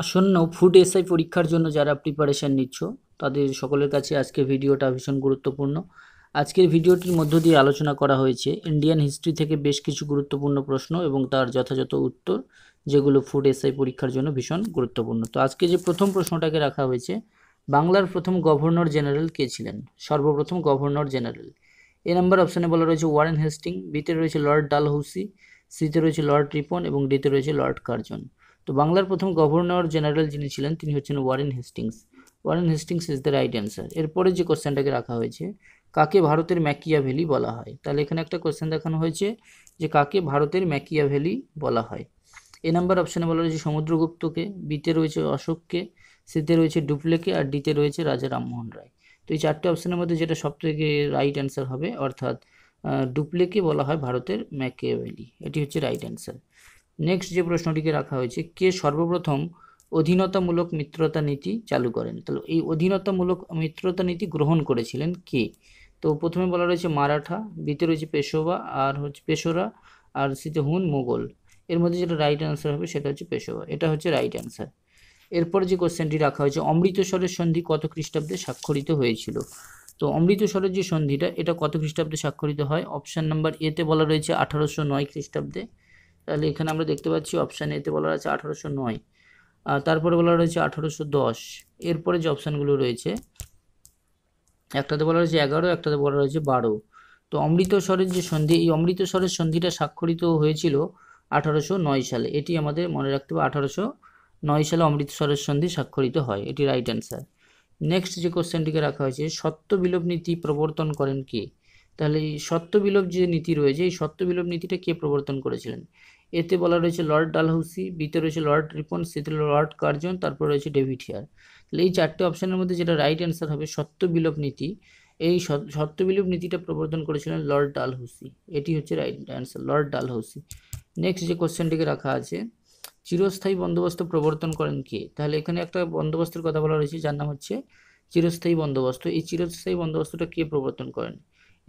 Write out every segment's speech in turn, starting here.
আসন্ন food SI পরীক্ষার জন্য যারা প্রিপারেশান নিচ্ছ তাদের সকলের কাছে আজকের ভিডিওটা ভীষণ গুরুত্বপূর্ণ আজকের ভিডিওটির মধ্য দিয়ে আলোচনা করা হয়েছে ইন্ডিয়ান হিস্ট্রি থেকে বেশ কিছু গুরুত্বপূর্ণ প্রশ্ন এবং তার যথাযথ উত্তর যেগুলো ফুড এসআই পরীক্ষার জন্য ভীষণ গুরুত্বপূর্ণ তো আজকে যে প্রথম প্রশ্নটাকে রাখা হয়েছে বাংলার প্রথম গভর্নর জেনারেল কে ছিলেন সর্বপ্রথম গভর্নর জেনারেল এ নাম্বার অপশানে বলা রয়েছে ওয়ারেন হেস্টিং বিতে রয়েছে লর্ড ডালহৌসি সিতে রয়েছে লর্ড রিপন এবং ডিতে রয়েছে লর্ড কার্জন তো বাংলার প্রথম গভর্নর জেনারেল যিনি ছিলেন তিনি হচ্ছেন Warren Hastings Warren Hastings is the right answer এরপরে যে কোশ্চেনটাকে রাখা হয়েছে কাকে ভারতের ম্যাকিয়া ভ্যালি বলা হয় তাহলে এখানে একটা কোশ্চেন দেখানো হয়েছে যে কাকে ভারতের ম্যাকিয়া ভ্যালি বলা হয় এ নাম্বার অপশানে বলা রয়েছে সমুদ্রগুপ্তকে বিতে রয়েছে অশোককে সিতে রয়েছে ডুপ্লেকে আর ডিতে রয়েছে রাজা রামমোহন রায় তো এই চারটে অপশানের মধ্যে যেটা সবথেকে রাইট অ্যান্সার হবে অর্থাৎ ডুপ্লেকে বলা হয় ভারতের ম্যাকিয়া ভ্যালি এটি হচ্ছে রাইট অ্যান্সার নেক্সট যে প্রশ্নটিকে রাখা হয়েছে কে সর্বপ্রথম অধীনতামূলক মিত্রতা নীতি চালু করেন তাহলে এই অধীনতামূলক মিত্রতা নীতি গ্রহণ করেছিলেন কে তো প্রথমে বলা রয়েছে মারাঠা দ্বিতীয় রয়েছে পেশোয়া আর হচ্ছে পেশোরা আর সিতে হুন মোগল এর মধ্যে যেটা রাইট অ্যান্সার হবে সেটা হচ্ছে পেশোয়া এটা হচ্ছে রাইট অ্যান্সার এরপর যে কোশ্চেনটি রাখা হয়েছে অমৃতসরের সন্ধি কত খ্রিস্টাব্দে স্বাক্ষরিত হয়েছিল তো অমৃতসরের যে সন্ধিটা এটা কত খ্রিস্টাব্দে স্বাক্ষরিত হয় অপশান নাম্বার এতে বলা রয়েছে আঠারোশো নয় খ্রিস্টাব্দে তাহলে এখানে আমরা দেখতে পাচ্ছি অপশান এতে বলা আছে আঠারোশো নয় তারপরে বলা রয়েছে আঠারোশো দশ এরপরে যে অপশানগুলো রয়েছে একটাতে বলা রয়েছে এগারো একটাতে বলা রয়েছে বারো তো অমৃতসরের যে সন্ধি এই অমৃতসরের সন্ধিটা স্বাক্ষরিত হয়েছিল আঠারোশো নয় সালে এটি আমাদের মনে রাখতে হবে আঠারোশো নয় সালে অমৃতসরের সন্ধি স্বাক্ষরিত হয় এটি রাইট অ্যান্সার নেক্সট যে কোশ্চেনটিকে রাখা হয়েছে সত্য বিলোপ নীতি প্রবর্তন করেন কে তাহলে সত্য বিলোপ যে নীতি রয়েছে এই সত্য বিলোপ নীতিটা কে প্রবর্তন করেছিলেন এতে বলা রয়েছে লর্ড ডালহাউসি বিতে রয়েছে লর্ড রিপন সেতে লর্ড কার্জন তারপর রয়েছে ডেভিড হিয়ার তাহলে এই চারটে অপশানের মধ্যে যেটা রাইট অ্যান্সার হবে সত্য বিলোপ নীতি এই সত্য বিলোপ নীতিটা প্রবর্তন করেছিলেন লর্ড ডালহাউসি এটি হচ্ছে right answer Lord Dalhousie next যে কোশ্চেনটিকে রাখা আছে চিরস্থায়ী বন্দোবস্ত প্রবর্তন করেন কে তাহলে এখানে একটা বন্দোবস্তের কথা বলা রয়েছে যার নাম হচ্ছে চিরস্থায়ী বন্দোবস্ত এই চিরস্থায়ী বন্দোবস্তটা কে প্রবর্তন করেন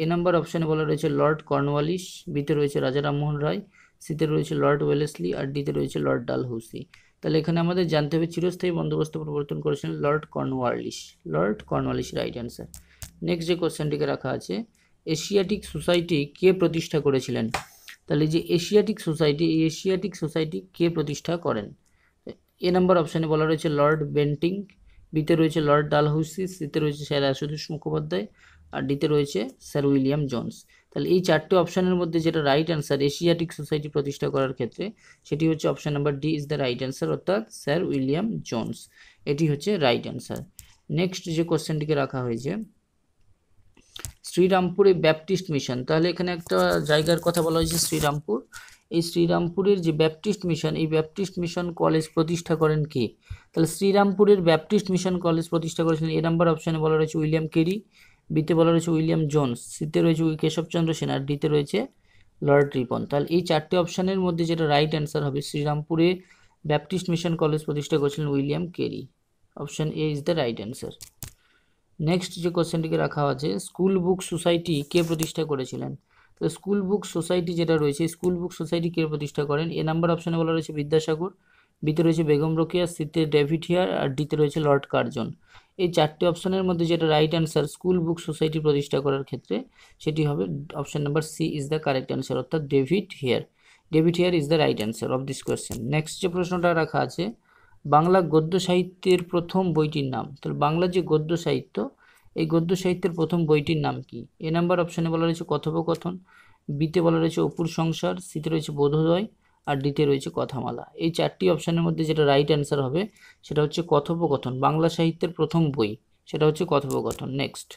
এ নাম্বার অপশানে বলা রয়েছে লর্ড কর্নওয়ালিস বিতে রয়েছে রাজা রামমোহন রায় সিতে রয়েছে লর্ড ওয়েলেসলি আর ডিতে রয়েছে লর্ড ডালহৌসি তাহলে এখানে আমাদের জানতে হবে চিরস্থায়ী বন্দোবস্ত পরিবর্তন করেছেন Lord Cornwallis Lord Cornwallis right answer next যে কোশ্চেনটিকে রাখা আছে এশিয়াটিক সোসাইটি কে প্রতিষ্ঠা করেছিলেন তাহলে যে এশিয়াটিক সোসাইটি এই এশিয়াটিক সোসাইটি কে প্রতিষ্ঠা করেন এ নাম্বার অপশানে বলা রয়েছে লর্ড বেন্টিং বিতে রয়েছে লর্ড ডালহৌসি সিতে রয়েছে স্যার আশুতোষ মুখোপাধ্যায় আর ডিতে রয়েছে স্যার উইলিয়াম জোন্স তাহলে এই চারটে অপশানের মধ্যে যেটা রাইট অ্যান্সার এশিয়াটিক সোসাইটি প্রতিষ্ঠা করার ক্ষেত্রে সেটি হচ্ছে option number D is the right answer অর্থাৎ স্যার উইলিয়াম জোন্স এটি হচ্ছে রাইট অ্যান্সার নেক্সট যে কোশ্চেনটিকে রাখা হয়েছে শ্রীরামপুরে ব্যাপটিস্ট মিশন তাহলে এখানে একটা জায়গার কথা বলা হয়েছে শ্রীরামপুর এই শ্রীরামপুরের যে ব্যাপটিস্ট মিশন এই ব্যাপটিস্ট মিশন কলেজ প্রতিষ্ঠা করেন কে তাহলে শ্রীরামপুরের ব্যাপটিস্ট মিশন কলেজ প্রতিষ্ঠা করেছিলেন এ নাম্বার অপশানে বলা রয়েছে উইলিয়াম কেরি বিতে বলা রয়েছে উইলিয়াম জোনস সিতে রয়েছে কেশবচন্দ্র সেন আর ডিতে রয়েছে লর্ড রিপন তাহলে এই চারটি অপশানের মধ্যে যেটা রাইট অ্যান্সার হবে শ্রীরামপুরে ব্যাপটিস্ট মিশন কলেজ প্রতিষ্ঠা করেছিলেন William Carey option A is the right answer next যে কোশ্চেনটিকে রাখা আছে স্কুল বুক সোসাইটি কে প্রতিষ্ঠা করেছিলেন তো স্কুল বুক সোসাইটি যেটা রয়েছে স্কুল বুক সোসাইটি কে প্রতিষ্ঠা করেন এ নাম্বার অপশানে বলা রয়েছে বিদ্যাসাগর বিতে রয়েছে বেগম রোকেয়া সিতে ডেভিড হিয়ার আর ডিতে রয়েছে লর্ড কার্জন এই চারটি অপশনের মধ্যে যেটা right answer school book society প্রতিষ্ঠা করার ক্ষেত্রে সেটি হবে option number C is the correct answer অর্থাৎ David Hare David Hare is the right answer of this question next যে প্রশ্নটা রাখা আছে বাংলা গদ্য সাহিত্যের প্রথম বইটির নাম তাহলে বাংলা যে গদ্য সাহিত্য এই গদ্য সাহিত্যের প্রথম বইটির নাম কি এ নাম্বার অপশানে বলা রয়েছে কথোপকথন বিতে বলা রয়েছে অপুর সংসার সিতে রয়েছে বোধোদয় আর ডিতে রয়েছে কথামালা এই চারটি অপশানের মধ্যে যেটা রাইট অ্যান্সার হবে সেটা হচ্ছে কথোপকথন বাংলা সাহিত্যের প্রথম বই সেটা হচ্ছে কথোপকথন নেক্সট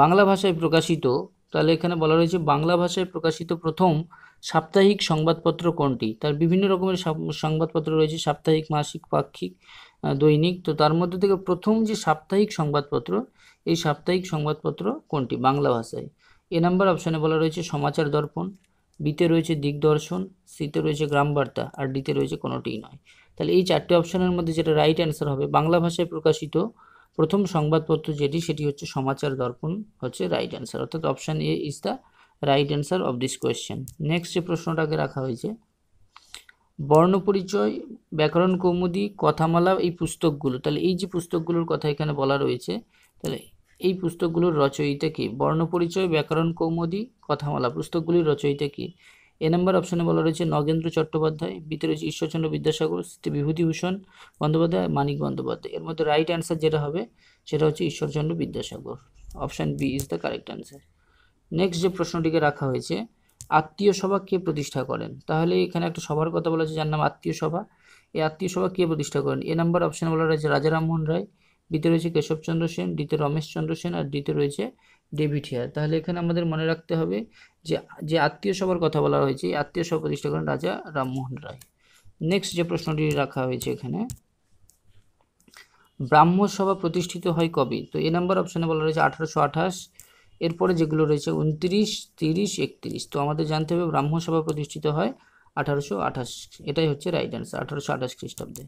বাংলা ভাষায় প্রকাশিত তাহলে এখানে বলা রয়েছে বাংলা ভাষায় প্রকাশিত প্রথম সাপ্তাহিক সংবাদপত্র কোনটি তার বিভিন্ন রকমের সংবাদপত্র রয়েছে সাপ্তাহিক মাসিক পাক্ষিক দৈনিক তো তার মধ্যে থেকে প্রথম যে সাপ্তাহিক সংবাদপত্র এই সাপ্তাহিক সংবাদপত্র কোনটি বাংলা ভাষায় এ নাম্বার অপশানে বলা রয়েছে সমাচার দর্পণ বিতে রয়েছে দিগদর্শন সিতে রয়েছে গ্রামবার্তা আর ডিতে রয়েছে কোনোটিই নয় তাহলে এই চারটি অপশানের মধ্যে যেটা রাইট অ্যান্সার হবে বাংলা ভাষায় প্রকাশিত প্রথম সংবাদপত্র যেটি সেটি হচ্ছে সমাচার দর্পণ হচ্ছে রাইট অ্যান্সার অর্থাৎ option A is the right answer of this question next যে প্রশ্নটাকে রাখা হয়েছে বর্ণপরিচয় ব্যাকরণ কৌমুদি কথামালা এই পুস্তকগুলো তাহলে এই যে পুস্তকগুলোর কথা এখানে বলা রয়েছে তাহলে এই পুস্তকগুলোর রচয়িতা কি বর্ণপরিচয় ব্যাকরণ কৌমদি কথামালা পুস্তকগুলির রচয়িতা কি এ নাম্বার অপশনে বলা রয়েছে নগেন্দ্র চট্টোপাধ্যায় বিতে রয়েছে ঈশ্বরচন্দ্র বিদ্যাসাগর বিভূতিভূষণ বন্দ্যোপাধ্যায় মানিক বন্দ্যোপাধ্যায় এর মধ্যে রাইট অ্যান্সার যেটা হবে সেটা হচ্ছে Ishwarchandra Vidyasagar option B is the correct answer next যে প্রশ্নটিকে রাখা হয়েছে আত্মীয় সভা কে প্রতিষ্ঠা করেন তাহলে এখানে একটা সভার কথা বলা হয়েছে যার নাম আত্মীয় সভা এই আত্মীয় সভা কে প্রতিষ্ঠা করেন এ নাম্বার অপশানে বলা রয়েছে রামমোহন রায় দ্বিতীয় রয়েছে কেশবচন্দ্র সেন ডিতে রমেশচন্দ্র সেন আর ডিতে রয়েছে ডেভিড হিয়ার তাহলে এখানে আমাদের মনে রাখতে হবে যে যে আত্মীয় সভার কথা বলা হয়েছে এই আত্মীয় সভা প্রতিষ্ঠা করেন রাজা রামমোহন রায় নেক্সট যে প্রশ্নটি রাখা হয়েছে এখানে ব্রাহ্মসভা প্রতিষ্ঠিত হয় কবে তো এ নাম্বার অপশানে বলা রয়েছে আঠারোশো আঠাশ এরপরে যেগুলো রয়েছে উনত্রিশ তিরিশ একত্রিশ তো আমাদের জানতে হবে ব্রাহ্মসভা প্রতিষ্ঠিত হয় আঠারোশো আঠাশ এটাই হচ্ছে রাইট অ্যান্সার আঠারোশো আঠাশ খ্রিস্টাব্দে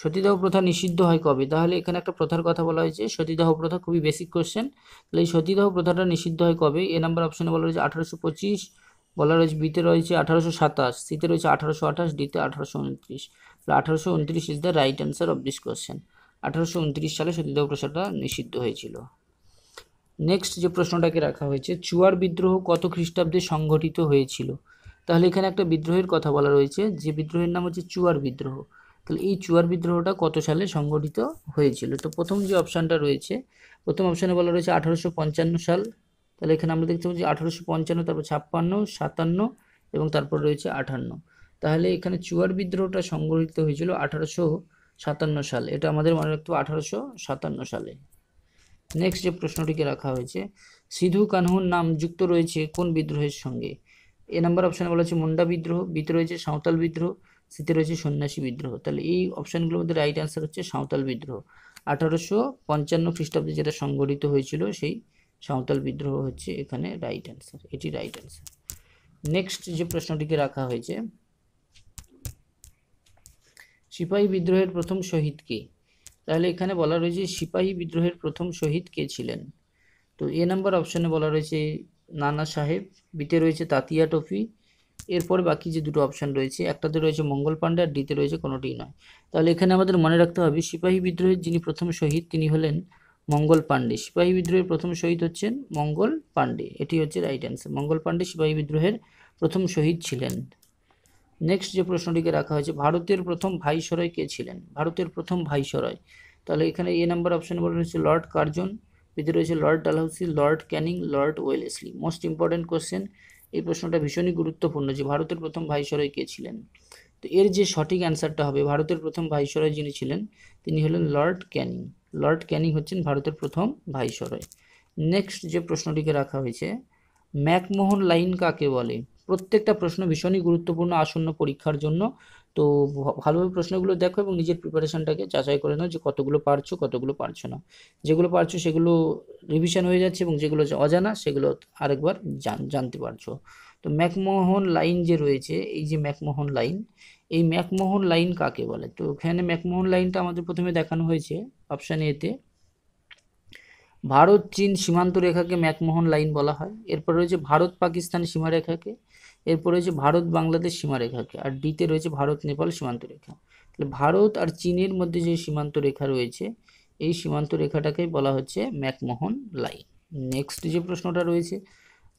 সতীদাহ প্রথা নিষিদ্ধ হয় কবে তাহলে এখানে একটা প্রথার কথা বলা হয়েছে সতীদাহ প্রথা খুবই বেসিক কোয়েশ্চেন তাহলে এই সতীদাহ প্রথাটা নিষিদ্ধ হয় কবে এ নাম্বার অপশানে বলা রয়েছে আঠারোশো পঁচিশ বলা রয়েছে বিতে রয়েছে আঠারোশো সাতাশ সিতে রয়েছে আঠারোশো আঠাশ ডিতে আঠারোশো উনত্রিশ তাহলে আঠারোশো উনত্রিশ is the right answer of this question আঠারোশো উনত্রিশ সালে সতীদাহ প্রথাটা নিষিদ্ধ হয়েছিল নেক্সট যে প্রশ্নটাকে রাখা হয়েছে চুয়ার বিদ্রোহ কত খ্রিস্টাব্দে সংঘটিত হয়েছিল তাহলে এখানে একটা বিদ্রোহের কথা বলা রয়েছে যে বিদ্রোহের নাম হচ্ছে চুয়ার বিদ্রোহ তাহলে এই চুয়ার বিদ্রোহটা কত সালে সংগঠিত হয়েছিল তো প্রথম যে অপশানটা রয়েছে প্রথম অপশানে বলা রয়েছে আঠারোশো পঞ্চান্ন সাল তাহলে এখানে আমরা দেখতে পাচ্ছি আঠারোশো পঞ্চান্ন তারপর ছাপ্পান্ন সাতান্ন এবং তারপর রয়েছে আঠান্ন তাহলে এখানে চুয়ার বিদ্রোহটা সংগঠিত হয়েছিল আঠারোশো সাতান্ন সাল এটা আমাদের মনে রাখতে হবে আঠারোশো সাতান্ন সালে নেক্সট যে প্রশ্নটিকে রাখা হয়েছে সিধু কানহুর নাম যুক্ত রয়েছে কোন বিদ্রোহের সঙ্গে এ নাম্বার অপশানে বলা হচ্ছে মুন্ডা বিদ্রোহ বিদ্রোহ রয়েছে সাঁওতাল বিদ্রোহ সিতে রয়েছে সন্ন্যাসী বিদ্রোহ তাহলে এই অপশানগুলোর মধ্যে রাইট অ্যান্সার হচ্ছে সাঁওতাল বিদ্রোহ আঠারোশো পঞ্চান্ন খ্রিস্টাব্দে যেটা সংগঠিত হয়েছিল সেই সাঁওতাল বিদ্রোহ হচ্ছে এখানে রাইট অ্যান্সার এটি রাইট অ্যান্সার নেক্সট যে প্রশ্নটিকে রাখা হয়েছে সিপাহী বিদ্রোহের প্রথম শহীদ কে তাহলে এখানে বলা রয়েছে সিপাহী বিদ্রোহের প্রথম শহীদ কে ছিলেন তো এ নাম্বার অপশানে বলা রয়েছে নানা সাহেব বিতে রয়েছে তাতিয়া টফি এরপর বাকি যে দুটো অপশান রয়েছে একটাতে রয়েছে মঙ্গল পাণ্ডে আর ডিতে রয়েছে কোনোটিই নয় তাহলে এখানে আমাদের মনে রাখতে হবে সিপাহী বিদ্রোহের যিনি প্রথম শহীদ তিনি হলেন মঙ্গল পাণ্ডে সিপাহী বিদ্রোহের প্রথম শহীদ হচ্ছেন মঙ্গল পাণ্ডে এটি হচ্ছে রাইট অ্যান্সার মঙ্গল পাণ্ডে সিপাহী বিদ্রোহের প্রথম শহীদ ছিলেন নেক্সট যে প্রশ্নটিকে রাখা হয়েছে ভারতের প্রথম ভাইসরয় কে ছিলেন ভারতের প্রথম ভাইসরয় তাহলে এখানে এ নাম্বার অপশান নম্বর হচ্ছে লর্ড কার্জন ভিতরে রয়েছে Lord Dalhousie Lord Canning Lord Wellesley most important question এই প্রশ্নটা ভীষণই গুরুত্বপূর্ণ যে ভারতের প্রথম ভাইসরয় কে ছিলেন তো এর যে সঠিক অ্যান্সারটা হবে ভারতের প্রথম ভাইসরয় যিনি ছিলেন তিনি হলেন লর্ড ক্যানিং লর্ড ক্যানিং হচ্ছেন ভারতের প্রথম ভাইসরয় নেক্সট যে প্রশ্নটিকে রাখা হয়েছে ম্যাকমোহন লাইন কাকে বলে প্রত্যেকটা প্রশ্ন ভীষণই গুরুত্বপূর্ণ আসন্ন পরীক্ষার জন্য তো ভালোভাবে প্রশ্নগুলো দেখো এবং নিজের প্রিপারেশনটাকে যাচাই করে নাও যে কতগুলো পারছো কতগুলো পারছো না যেগুলো পারছো সেগুলো রিভিশন হয়ে যাচ্ছে এবং যেগুলো অজানা সেগুলো আরেকবার জানতে পারছো তো ম্যাকমোহন লাইন যে রয়েছে এই যে ম্যাকমোহন লাইন এই ম্যাকমোহন লাইন কাকে বলে তো এখানে ম্যাকমোহন লাইনটা আমাদের প্রথমে দেখানো হয়েছে অপশান এতে ভারত চীন সীমান্ত রেখাকে ম্যাকমোহন লাইন বলা হয় এরপর রয়েছে ভারত পাকিস্তান সীমারেখাকে এরপর রয়েছে ভারত বাংলাদেশ সীমারেখাকে আর ডিতে রয়েছে ভারত নেপাল সীমান্ত রেখা তাহলে ভারত আর চীনের মধ্যে যে সীমান্ত রেখা রয়েছে এই সীমান্ত রেখাটাকেই বলা হচ্ছে ম্যাকমোহন লাইন নেক্সট যে প্রশ্নটা রয়েছে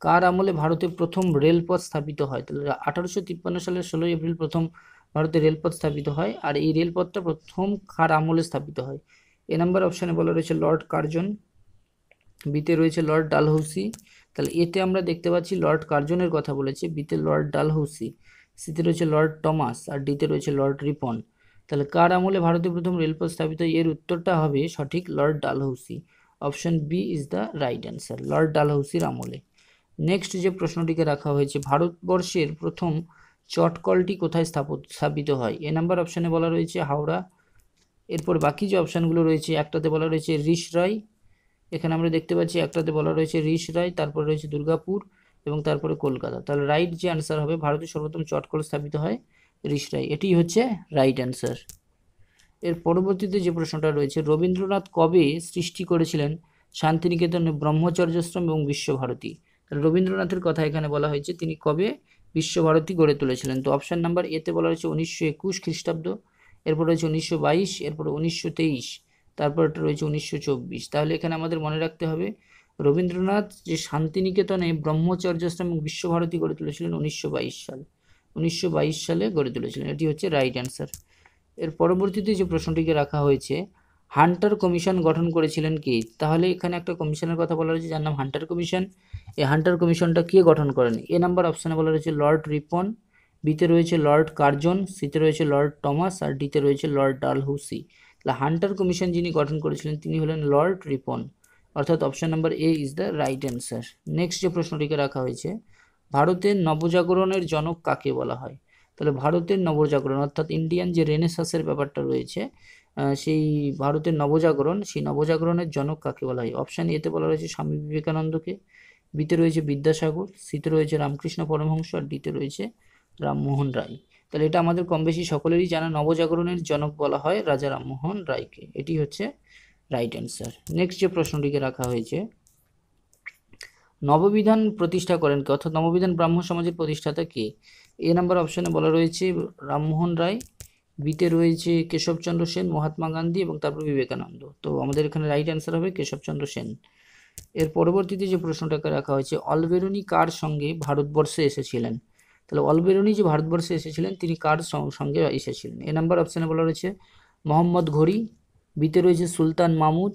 কার আমলে ভারতে প্রথম রেলপথ স্থাপিত হয় তাহলে আঠারোশো তিপ্পান্ন সালের ষোলোই এপ্রিল প্রথম ভারতে রেলপথ স্থাপিত হয় আর এই রেলপথটা প্রথম কার আমলে স্থাপিত হয় এ নাম্বার অপশানে বলা রয়েছে লর্ড কার্জন বিতে রয়েছে লর্ড ডালহৌসি তাহলে এতে আমরা দেখতে পাচ্ছি লর্ড কার্জনের কথা বলেছে বিতে লর্ড ডালহৌসি সিতে রয়েছে লর্ড টমাস আর ডিতে রয়েছে লর্ড রিপন তাহলে কার আমলে ভারতে প্রথম রেলপথ স্থাপিত এর উত্তরটা হবে সঠিক Lord Dalhousie option B is the right answer Lord ডালহৌসির আমলে নেক্সট যে প্রশ্নটিকে রাখা হয়েছে ভারতবর্ষের প্রথম চটকলটি কোথায় স্থাপিত হয় এ নাম্বার অপশানে বলা রয়েছে হাওড়া এরপর বাকি যে অপশানগুলো রয়েছে একটাতে বলা রয়েছে রিসরাই এখানে আমরা দেখতে পাচ্ছি একটাতে বলা রয়েছে ঋষ রায় তারপর রয়েছে দুর্গাপুর এবং তারপরে কলকাতা তাহলে রাইট যে অ্যান্সার হবে ভারতের সর্বপ্রথম চটকল স্থাপিত হয় ঋষ রায় এটি হচ্ছে রাইট অ্যান্সার এর পরবর্তীতে যে প্রশ্নটা রয়েছে রবীন্দ্রনাথ কবে সৃষ্টি করেছিলেন শান্তিনিকেতনে ব্রহ্মচর্যশ্রম এবং বিশ্বভারতী তাহলে রবীন্দ্রনাথের কথা এখানে বলা হয়েছে তিনি কবে বিশ্বভারতী গড়ে তুলেছিলেন তো অপশান নাম্বার এতে বলা হয়েছে উনিশশো একুশ খ্রিস্টাব্দ এরপর রয়েছে উনিশশো বাইশ এরপর উনিশশো তেইশ এটা রয়েছে উনিশশো চব্বিশ তাহলে এখানে আমাদের মনে রাখতে হবে রবীন্দ্রনাথ যে শান্তিনিকেতনে ব্রহ্মচর্য আশ্রম এবং বিশ্বভারতী গড়ে তুলেছিলেন উনিশশো বাইশ সালে উনিশশো বাইশ সালে গড়ে তুলেছিলেন এটি হচ্ছে রাইট অ্যান্সার এর পরবর্তীতে যে প্রশ্নটিকে রাখা হয়েছে হান্টার কমিশন গঠন করেছিলেন কে তাহলে এখানে একটা কমিশনের কথা বলা হয়েছে যার নাম হান্টার কমিশন এই হান্টার কমিশনটা কে গঠন করেন এ নাম্বার অপশানে বলা রয়েছে লর্ড রিপন বিতে রয়েছে লর্ড কার্জন সিতে রয়েছে লর্ড টমাস আর ডিতে রয়েছে লর্ড ডালহৌসি তাহলে হান্টার কমিশন যিনি গঠন করেছিলেন তিনি হলেন লর্ড রিপন অর্থাৎ option number A is the right answer next যে প্রশ্নটিকে রাখা হয়েছে ভারতের নবজাগরণের জনক কাকে বলা হয় তাহলে ভারতের নবজাগরণ অর্থাৎ ইন্ডিয়ান যে রেনেসাসের ব্যাপারটা রয়েছে সেই ভারতের নবজাগরণ সেই নবজাগরণের জনক কাকে বলা হয় অপশান এতে বলা রয়েছে স্বামী বিবেকানন্দকে বিতে রয়েছে বিদ্যাসাগর সিতে রয়েছে রামকৃষ্ণ পরমহংস আর ডিতে রয়েছে রামমোহন রায় তাহলে এটা আমাদের কম বেশি সকলেরই জানা নবজাগরণের জনক বলা হয় রাজা রামমোহন রায়কে এটি হচ্ছে রাইট অ্যান্সার নেক্সট যে প্রশ্নটিকে রাখা হয়েছে নববিধান প্রতিষ্ঠা করেন কে অর্থাৎ নববিধান ব্রাহ্ম সমাজের প্রতিষ্ঠাতা কে এ নাম্বার অপশানে বলা রয়েছে রামমোহন রায় বিতে রয়েছে কেশবচন্দ্র সেন মহাত্মা গান্ধী এবং তারপর বিবেকানন্দ তো আমাদের এখানে রাইট অ্যান্সার হবে কেশবচন্দ্র সেন এর পরবর্তীতে যে প্রশ্নটাকে রাখা হয়েছে অলবেরুনি কার সঙ্গে ভারতবর্ষে এসেছিলেন তাহলে অলবেরুনি যে ভারতবর্ষে এসেছিলেন তিনি কার সঙ্গে এসেছিলেন এ নাম্বার অপশানে বলা রয়েছে মোহাম্মদ ঘড়ি বিতে রয়েছে সুলতান মামুদ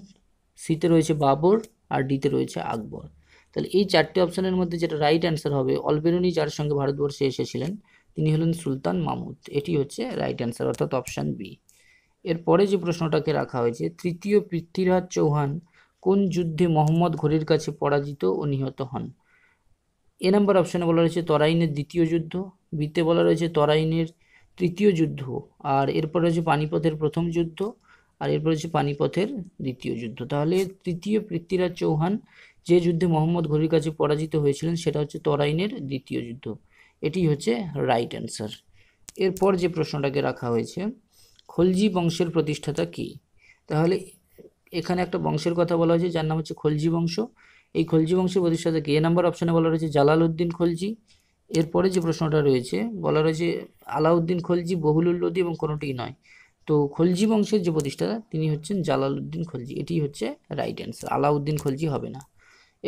সিতে রয়েছে বাবর আর ডিতে রয়েছে আকবর তাহলে এই চারটি অপশানের মধ্যে যেটা রাইট অ্যান্সার হবে অলবেরুনি যার সঙ্গে ভারতবর্ষে এসেছিলেন তিনি হলেন সুলতান মামুদ এটি হচ্ছে রাইট অ্যান্সার অর্থাৎ অপশান বি এরপরে যে প্রশ্নটাকে রাখা হয়েছে তৃতীয় পৃথ্বীরাজ চৌহান কোন যুদ্ধে মোহাম্মদ ঘড়ির কাছে পরাজিত ও নিহত হন এ নাম্বার অপশানে বলা রয়েছে তরাইনের দ্বিতীয় যুদ্ধ বিতে বলা রয়েছে তরাইনের তৃতীয় যুদ্ধ আর এরপর রয়েছে পানিপথের প্রথম যুদ্ধ আর এরপর রয়েছে পানিপথের দ্বিতীয় যুদ্ধ তাহলে তৃতীয় পৃথ্বীরাজ চৌহান যে যুদ্ধে মোহাম্মদ ঘরির কাছে পরাজিত হয়েছিলেন সেটা হচ্ছে তরাইনের দ্বিতীয় যুদ্ধ এটি হচ্ছে রাইট অ্যান্সার এরপর যে প্রশ্নটাকে রাখা হয়েছে খলজি বংশের প্রতিষ্ঠাতা কি তাহলে এখানে একটা বংশের কথা বলা হয়েছে যার নাম হচ্ছে খলজি বংশ এই খলজি বংশের প্রতিষ্ঠাতাকে এ নাম্বার অপশানে বলা রয়েছে উদ্দিন খলজি এরপরে যে প্রশ্নটা রয়েছে বলা রয়েছে আলাউদ্দিন খলজি বহুলুল লোদি এবং কোনোটিই নয় তো খলজি বংশের যে প্রতিষ্ঠাতা তিনি হচ্ছেন জালালউদ্দিন খলজি এটি হচ্ছে রাইট অ্যান্সার আলাউদ্দিন খলজি হবে না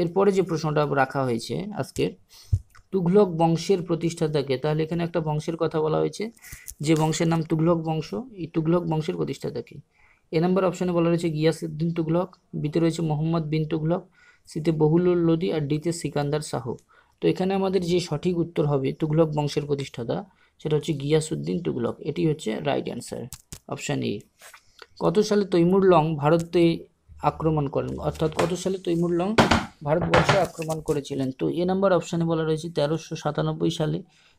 এরপরে যে প্রশ্নটা রাখা হয়েছে আজকের তুঘলক বংশের প্রতিষ্ঠাতাকে তাহলে এখানে একটা বংশের কথা বলা হয়েছে যে বংশের নাম তুঘলক বংশ এই তুঘলক বংশের প্রতিষ্ঠাতাকে এ নাম্বার অপশানে বলা রয়েছে গিয়াসুদ্দিন তুঘলক বিতে রয়েছে মোহাম্মদ বিন তুঘলক সিতে বহুলুল লোদি আর ডিতে সিকান্দার শাহ তো এখানে আমাদের যে সঠিক উত্তর হবে তুঘলক বংশের প্রতিষ্ঠাতা সেটা হচ্ছে গিয়াসুদ্দিন তুঘলক এটি হচ্ছে রাইট অ্যান্সার অপশান এ কত সালে তৈমুর লং ভারতে আক্রমণ করেন অর্থাৎ কত সালে তৈমুর লং ভারতবর্ষে আক্রমণ করেছিলেন তো এ নাম্বার অপশানে বলা রয়েছে তেরোশো সাতানব্বই সালে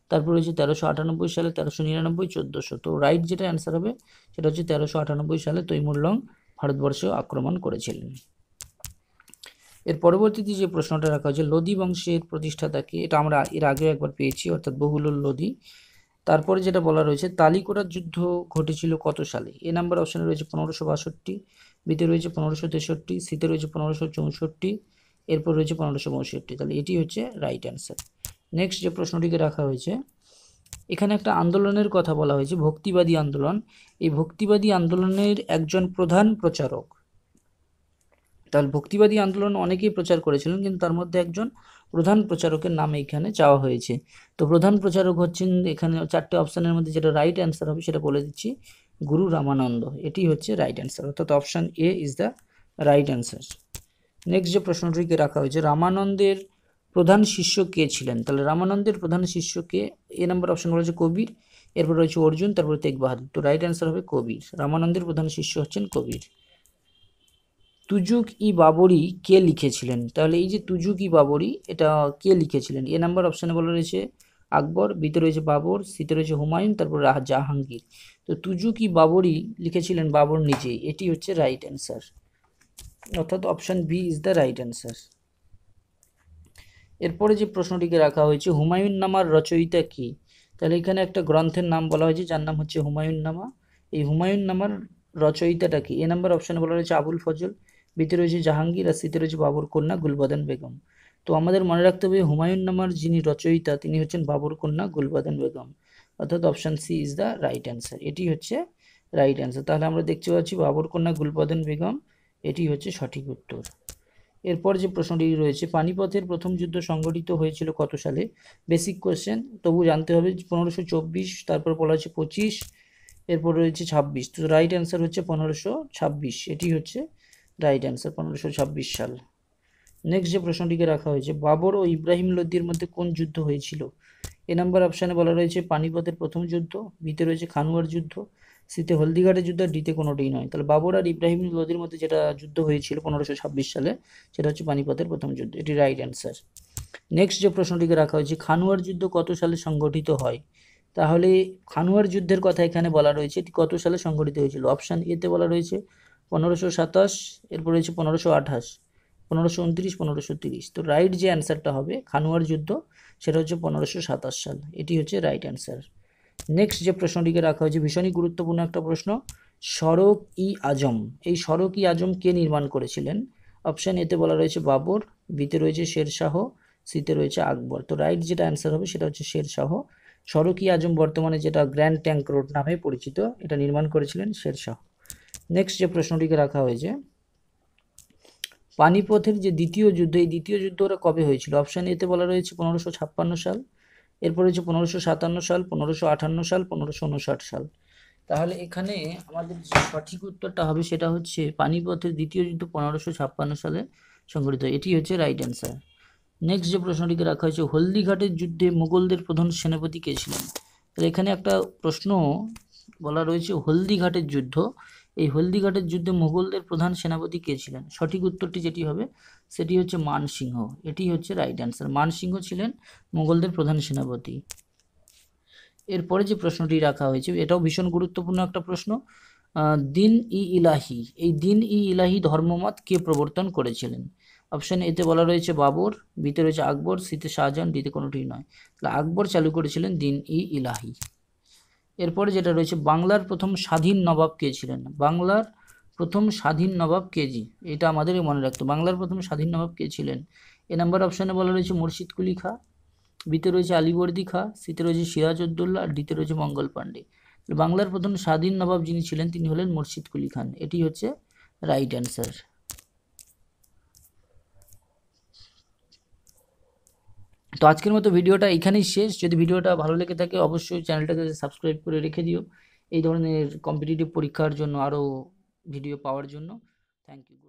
তারপর রয়েছে তেরোশো আটানব্বই সালে তেরোশো নিরানব্বই চোদ্দোশো তো রাইট যেটা অ্যান্সার হবে সেটা হচ্ছে তেরোশো আটানব্বই সালে তৈমুর লং ভারতবর্ষে আক্রমণ করেছিলেন এর পরবর্তীতে যে প্রশ্নটা রাখা হয়েছে লোদি বংশের প্রতিষ্ঠাতাকে এটা আমরা এর আগেও একবার পেয়েছি অর্থাৎ বহুলুল লোদি তারপরে যেটা বলা রয়েছে তালিকোটার যুদ্ধ ঘটেছিল কত সালে এ নাম্বার অপশানে রয়েছে পনেরোশো বাষট্টি বিতে রয়েছে পনেরোশো তেষট্টি সিতে রয়েছে পনেরোশো চৌষট্টি এরপর রয়েছে পনেরোশো পঁয়ষট্টি তাহলে এটি হচ্ছে রাইট অ্যান্সার নেক্সট যে প্রশ্নটিকে রাখা হয়েছে এখানে একটা আন্দোলনের কথা বলা হয়েছে ভক্তিবাদী আন্দোলন এই ভক্তিবাদী আন্দোলনের একজন প্রধান প্রচারক তাহলে ভক্তিবাদী আন্দোলন অনেকেই প্রচার করেছিলেন কিন্তু তার মধ্যে একজন প্রধান প্রচারকের নাম এইখানে চাওয়া হয়েছে তো প্রধান প্রচারক হচ্ছেন এখানে চারটে অপশানের মধ্যে যেটা রাইট অ্যান্সার হবে সেটা বলে দিচ্ছি গুরু রামানন্দ এটি হচ্ছে রাইট অ্যান্সার অর্থাৎ option A is the right answer next যে প্রশ্নটিকে রাখা হয়েছে রামানন্দের প্রধান শিষ্য কে ছিলেন তাহলে রামানন্দের প্রধান শিষ্য কে এ নম্বর অপশান রয়েছে কবির এরপর রয়েছে অর্জুন তারপরে তেগ বাহাদুর তো রাইট অ্যান্সার হবে কবির রামানন্দের প্রধান শিষ্য হচ্ছেন কবির তুজুক ই বাবরি কে লিখেছিলেন তাহলে এই যে তুজুক ই বাবরি এটা কে লিখেছিলেন এ নাম্বার অপশানে বলা রয়েছে আকবর বিতে রয়েছে বাবর সিতে রয়েছে হুমায়ুন তারপর জাহাঙ্গীর তো তুজুক ই বাবরি লিখেছিলেন বাবর নিজেই এটি হচ্ছে রাইট অ্যান্সার অর্থাৎ option B is the right answer এরপরে যে প্রশ্নটিকে রাখা হয়েছে হুমায়ুন নামার রচয়িতা কি তাহলে এখানে একটা গ্রন্থের নাম বলা হয়েছে যার নাম হচ্ছে হুমায়ুন নামা এই হুমায়ুন নামার রচয়িতাটা কি এ নাম্বার অপশানে বলা রয়েছে আবুল ফজল ভিতরে রয়েছে জাহাঙ্গীর আর শীতে রয়েছে বাবর কন্যা গুলবাদন বেগম তো আমাদের মনে রাখতে হবে হুমায়ুন নামার যিনি রচয়িতা তিনি হচ্ছেন বাবর কন্যা গুলবাদন বেগম অর্থাৎ option C is the right answer এটি হচ্ছে রাইট অ্যান্সার তাহলে আমরা দেখতে পাচ্ছি বাবর কন্যা গুলবাদন বেগম এটি হচ্ছে সঠিক উত্তর এরপর যে প্রশ্নটি রয়েছে পানিপথের প্রথম যুদ্ধ সংগঠিত হয়েছিল কত সালে বেসিক কোয়েশ্চেন তবু জানতে হবে পনেরোশো চব্বিশ তারপর বলা হচ্ছে পঁচিশ এরপর রয়েছে ছাব্বিশ তো রাইট অ্যান্সার হচ্ছে পনেরোশো ছাব্বিশ এটি হচ্ছে রাইট অ্যান্সার পনেরোশো ছাব্বিশ সাল নেক্সট যে প্রশ্নটিকে রাখা হয়েছে বাবর ও ইব্রাহিম লোদির মধ্যে কোন যুদ্ধ হয়েছিল এ নাম্বার অপশানে বলা রয়েছে পানিপথের প্রথম যুদ্ধ বিতে রয়েছে খানুয়ার যুদ্ধ সিতে হলদিঘাটের যুদ্ধ আর ডিতে কোনোটাই নয় তাহলে বাবর আর ইব্রাহিম লোদির মধ্যে যেটা যুদ্ধ হয়েছিল পনেরোশো ছাব্বিশ সালে সেটা হচ্ছে পানিপথের প্রথম যুদ্ধ এটি রাইট অ্যান্সার নেক্সট যে প্রশ্নটিকে রাখা হয়েছে খানুয়ার যুদ্ধ কত সালে সংগঠিত হয় তাহলে খানুয়ার যুদ্ধের কথা এখানে বলা রয়েছে এটি কত সালে সংগঠিত হয়েছিল অপশান এতে বলা রয়েছে পনেরোশো সাতাশ এরপর রয়েছে পনেরোশো আঠাশ পনেরোশো উনত্রিশ পনেরোশো তিরিশ তো রাইট যে অ্যান্সারটা হবে খানুয়ার যুদ্ধ সেটা হচ্ছে পনেরোশো সাতাশ সাল এটি হচ্ছে রাইট অ্যান্সার নেক্সট যে প্রশ্নটিকে রাখা হয়েছে ভীষণই গুরুত্বপূর্ণ একটা প্রশ্ন সড়ক ই আজম এই সড়ক ই আজম কে নির্মাণ করেছিলেন অপশান এতে বলা রয়েছে বাবর বিতে রয়েছে শেরশাহ সিতে রয়েছে আকবর তো রাইট যেটা অ্যান্সার হবে সেটা হচ্ছে শেরশাহ সড়ক ই আজম বর্তমানে যেটা গ্র্যান্ড ট্যাঙ্ক রোড নামে পরিচিত এটা নির্মাণ করেছিলেন শেরশাহ নেক্সট যে প্রশ্নটিকে রাখা হয়েছে পানিপথের যে দ্বিতীয় যুদ্ধ এই দ্বিতীয় যুদ্ধ ওরা কবে হয়েছিল অপশান এতে বলা রয়েছে পনেরোশো ছাপ্পান্ন সাল এরপর হচ্ছে পনেরোশো সাতান্ন সাল পনেরোশো আঠান্ন সাল পনেরোশো উনষাট সাল তাহলে এখানে আমাদের যে সঠিক উত্তরটা হবে সেটা হচ্ছে পানিপথের দ্বিতীয় যুদ্ধ পনেরোশো ছাপ্পান্ন সালে সংঘটিত এটি হচ্ছে রাইট অ্যান্সার নেক্সট যে প্রশ্নটিকে রাখা হয়েছে হলদিঘাটের যুদ্ধে মুঘলদের প্রধান সেনাপতি কে ছিলেন তাহলে এখানে একটা প্রশ্ন বলা রয়েছে হলদিঘাটের যুদ্ধ এই হলদিঘাটের যুদ্ধে মোগলদের প্রধান সেনাপতি কে ছিলেন সঠিক উত্তরটি যেটি হবে সেটি হচ্ছে মানসিংহ এটি হচ্ছে রাইট অ্যান্সার মানসিংহ ছিলেন মোগলদের প্রধান সেনাপতি এরপরে যে প্রশ্নটি রাখা হয়েছে এটাও ভীষণ গুরুত্বপূর্ণ একটা প্রশ্ন দিন ই ইলাহি এই দিন ই ইলাহি ধর্মমত কে প্রবর্তন করেছিলেন অপশন এতে বলা রয়েছে বাবর বিতে রয়েছে আকবর সিতে শাহজাহান দিতে কোনোটি নয় তাহলে আকবর চালু করেছিলেন দিন ই ইলাহি এরপরে যেটা রয়েছে বাংলার প্রথম স্বাধীন নবাব কে ছিলেন বাংলার প্রথম স্বাধীন নবাব কেজি এটা আমাদেরই মনে রাখত বাংলার প্রথম স্বাধীন নবাব কে ছিলেন এ নাম্বার অপশানে বলা রয়েছে মুর্শিদ কুলি খা বিতে রয়েছে আলিবর্দি খা সিতে রয়েছে সিরাজউদ্দৌল্লা আর ডিতে রয়েছে মঙ্গল পাণ্ডে বাংলার প্রথম স্বাধীন নবাব যিনি ছিলেন তিনি হলেন মুর্শিদ কুলি খান এটি হচ্ছে রাইট অ্যান্সার তো আজকের মতো ভিডিওটা এখানেই শেষ যদি ভিডিওটা ভালো লেগে থাকে অবশ্যই চ্যানেলটাকে সাবস্ক্রাইব করে রেখে দিও এই ধরনের কম্পিটিটিভ পরীক্ষার জন্য আরও ভিডিও পাওয়ার জন্য থ্যাংক ইউ